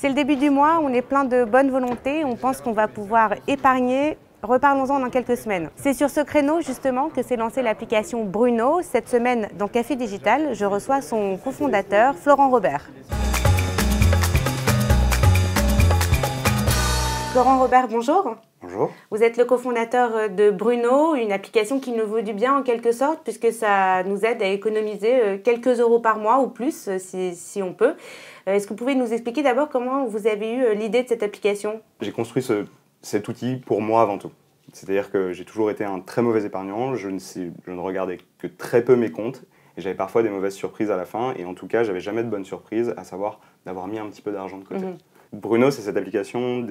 C'est le début du mois, on est plein de bonne volonté, on pense qu'on va pouvoir épargner. Reparlons-en dans quelques semaines. C'est sur ce créneau justement que s'est lancée l'application Bruno. Cette semaine, dans Café Digital, je reçois son cofondateur, Florent Robert. Laurent Robert, bonjour. Bonjour. Vous êtes le cofondateur euh, de Bruno, une application qui nous vaut du bien en quelque sorte, puisque ça nous aide à économiser euh, quelques euros par mois ou plus, euh, si, on peut. Est-ce que vous pouvez nous expliquer d'abord comment vous avez eu l'idée de cette application J'ai construit cet outil pour moi avant tout. C'est-à-dire que j'ai toujours été un très mauvais épargnant, je ne, regardais que très peu mes comptes, et j'avais parfois des mauvaises surprises à la fin, et en tout cas, j'avais jamais de bonnes surprises, à savoir d'avoir mis un petit peu d'argent de côté. Mmh. Bruno, c'est cette application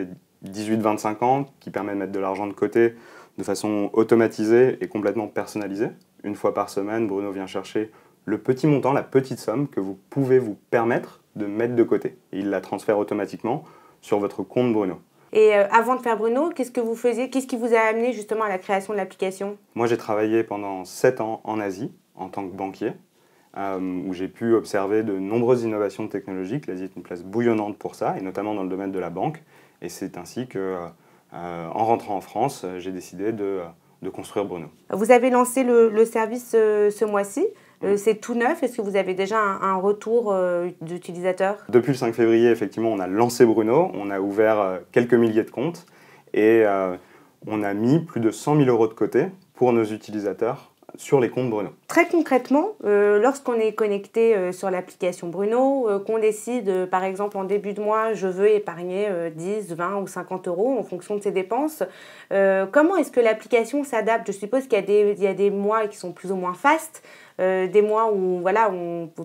18-25 ans, qui permet de mettre de l'argent de côté de façon automatisée et complètement personnalisée. Une fois par semaine, Bruno vient chercher le petit montant, la petite somme que vous pouvez vous permettre de mettre de côté. il la transfère automatiquement sur votre compte Bruno. Et euh, avant de faire Bruno, qu'est-ce que vous faisiez Qu'est-ce qui vous a amené justement à la création de l'application Moi, j'ai travaillé pendant 7 ans en Asie en tant que banquier. Euh, où j'ai pu observer de nombreuses innovations technologiques. L'Asie est une place bouillonnante pour ça, et notamment dans le domaine de la banque. Et c'est ainsi que, euh, en rentrant en France, j'ai décidé de, construire Bruno. Vous avez lancé le, service euh, ce mois-ci. C'est tout neuf. Est-ce que vous avez déjà un, un retour d'utilisateurs Depuis le 5 février, effectivement, on a lancé Bruno. On a ouvert quelques milliers de comptes et on a mis plus de 100 000 euros de côté pour nos utilisateurs sur les comptes Bruno. Très concrètement, euh, lorsqu'on est connecté euh, sur l'application Bruno, euh, qu'on décide par exemple en début de mois, je veux épargner 10, 20 ou 50 euros en fonction de ses dépenses, comment est-ce que l'application s'adapte Je suppose qu'il y, a des mois qui sont plus ou moins fastes. des mois où voilà,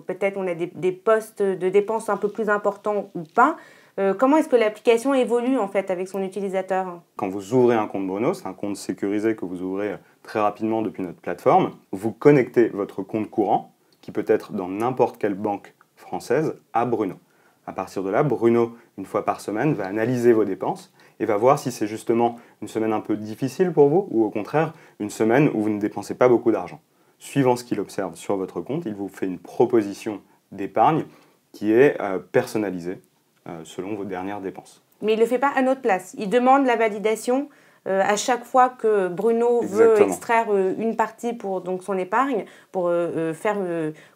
peut-être on a des postes de dépenses un peu plus importants ou pas. Euh, comment est-ce que l'application évolue en fait avec son utilisateur Quand vous ouvrez un compte Bruno, c'est un compte sécurisé que vous ouvrez très rapidement depuis notre plateforme, vous connectez votre compte courant, qui peut être dans n'importe quelle banque française, à Bruno. À partir de là, Bruno, une fois par semaine, va analyser vos dépenses et va voir si c'est justement une semaine un peu difficile pour vous ou au contraire une semaine où vous ne dépensez pas beaucoup d'argent. Suivant ce qu'il observe sur votre compte, il vous fait une proposition d'épargne qui est euh, personnalisée euh, selon vos dernières dépenses. Mais il ne le fait pas à notre place. Il demande la validation euh, à chaque fois que Bruno veut extraire euh, une partie pour donc son épargne, pour faire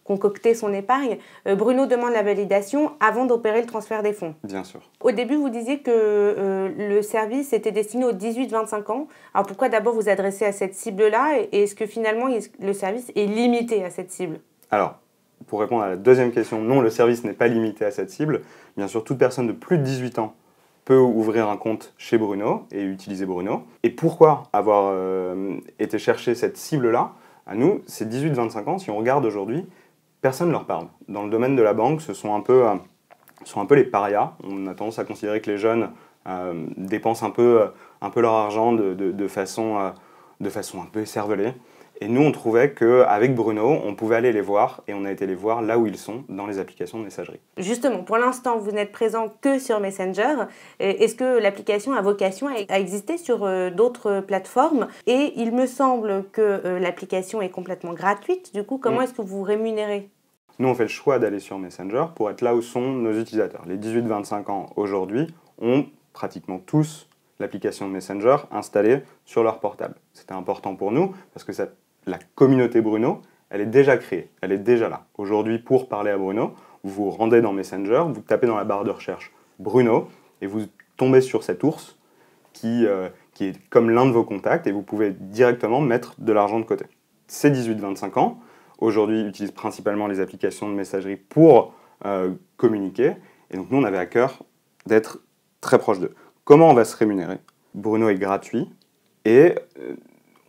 concocter son épargne, Bruno demande la validation avant d'opérer le transfert des fonds. Bien sûr. Au début, vous disiez que le service était destiné aux 18-25 ans. Alors pourquoi d'abord vous adresser à cette cible-là et est-ce que finalement le service est limité à cette cible Alors, pour répondre à la deuxième question, non, le service n'est pas limité à cette cible. Bien sûr, toute personne de plus de 18 ans peut ouvrir un compte chez Bruno et utiliser Bruno. Et pourquoi avoir euh, été chercher cette cible-là À nous, ces 18-25 ans, si on regarde aujourd'hui, personne ne leur parle. Dans le domaine de la banque, ce sont un peu, euh, sont un peu les parias. On a tendance à considérer que les jeunes euh, dépensent un peu, un peu leur argent de, façon, de façon un peu écervelée. Et nous, on trouvait qu'avec Bruno, on pouvait aller les voir et on a été les voir là où ils sont, dans les applications de messagerie. Justement, pour l'instant, vous n'êtes présent que sur Messenger. Est-ce que l'application a vocation à exister sur euh, d'autres plateformes Et il me semble que euh, l'application est complètement gratuite. Du coup, comment mm. est-ce que vous rémunérez nous, on fait le choix d'aller sur Messenger pour être là où sont nos utilisateurs. Les 18-25 ans aujourd'hui ont pratiquement tous l'application Messenger installée sur leur portable. C'était important pour nous parce que ça la communauté Bruno, elle est déjà créée, elle est déjà là. Aujourd'hui, pour parler à Bruno, vous vous rendez dans Messenger, vous tapez dans la barre de recherche Bruno, et vous tombez sur cet ours qui, euh, qui est comme l'un de vos contacts, et vous pouvez directement mettre de l'argent de côté. C'est 18-25 ans, aujourd'hui utilisent principalement les applications de messagerie pour euh, communiquer, et donc nous, on avait à cœur d'être très proche d'eux. Comment on va se rémunérer Bruno est gratuit, et euh,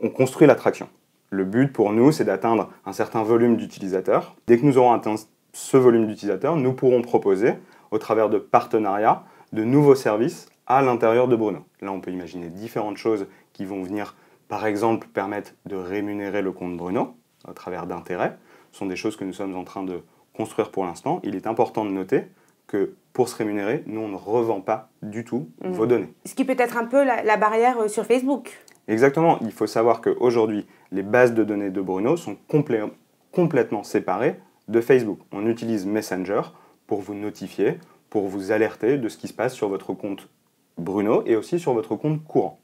on construit l'attraction. Le but pour nous, c'est d'atteindre un certain volume d'utilisateurs. Dès que nous aurons atteint ce volume d'utilisateurs, nous pourrons proposer, au travers de partenariats, de nouveaux services à l'intérieur de Bruno. Là, on peut imaginer différentes choses qui vont venir, par exemple, permettre de rémunérer le compte Bruno au travers d'intérêts. Ce sont des choses que nous sommes en train de construire pour l'instant. Il est important de noter que pour se rémunérer, nous, on ne revend pas du tout mmh. vos données. Ce qui peut être un peu la barrière euh, sur Facebook. Exactement, il faut savoir qu'aujourd'hui, les bases de données de Bruno sont complètement séparées de Facebook. On utilise Messenger pour vous notifier, pour vous alerter de ce qui se passe sur votre compte Bruno et aussi sur votre compte courant.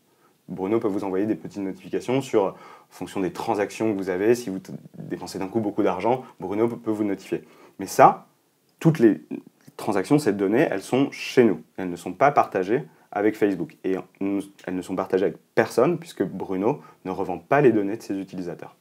Bruno peut vous envoyer des petites notifications sur en euh, fonction des transactions que vous avez. Si vous dépensez d'un coup beaucoup d'argent, Bruno peut vous notifier. Mais ça, toutes les transactions, ces données, elles sont chez nous. Elles ne sont pas partagées avec Facebook. Et elles ne sont partagées avec personne puisque Bruno ne revend pas les données de ses utilisateurs.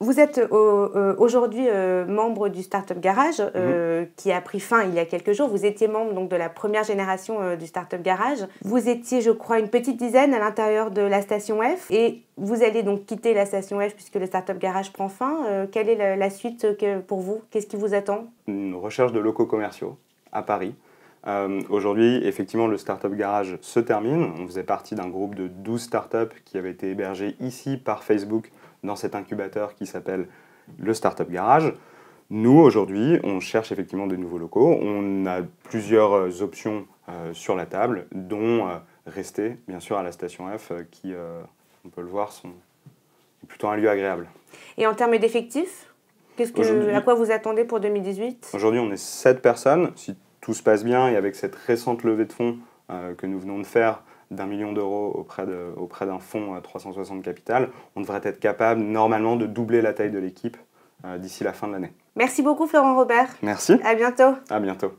Vous êtes euh, aujourd'hui euh, membre du Startup Garage euh, mhm. qui a pris fin il y a quelques jours. Vous étiez membre donc de la première génération du Startup Garage. Vous étiez, je crois, une petite dizaine à l'intérieur de la station F et vous allez donc quitter la station F puisque le Startup Garage prend fin. quelle est la, suite pour vous Qu'est-ce qui vous attend Une recherche de locaux commerciaux à Paris euh, aujourd'hui, effectivement, le Startup Garage se termine. On faisait partie d'un groupe de 12 startups qui avaient été hébergées ici par Facebook dans cet incubateur qui s'appelle le Startup Garage. Nous, aujourd'hui, on cherche effectivement des nouveaux locaux. On a plusieurs euh, options euh, sur la table, dont rester, bien sûr, à la station F, qui, on peut le voir, sont plutôt un lieu agréable. Et en termes d'effectifs, à quoi vous attendez pour 2018 Aujourd'hui, on est 7 personnes. Si tout se passe bien et avec cette récente levée de fonds euh, que nous venons de faire d'un million d'euros auprès, d'un fonds à euh, 360 capital, on devrait être capable normalement de doubler la taille de l'équipe euh, d'ici la fin de l'année. Merci beaucoup Florent Robert. Merci. À bientôt. À bientôt.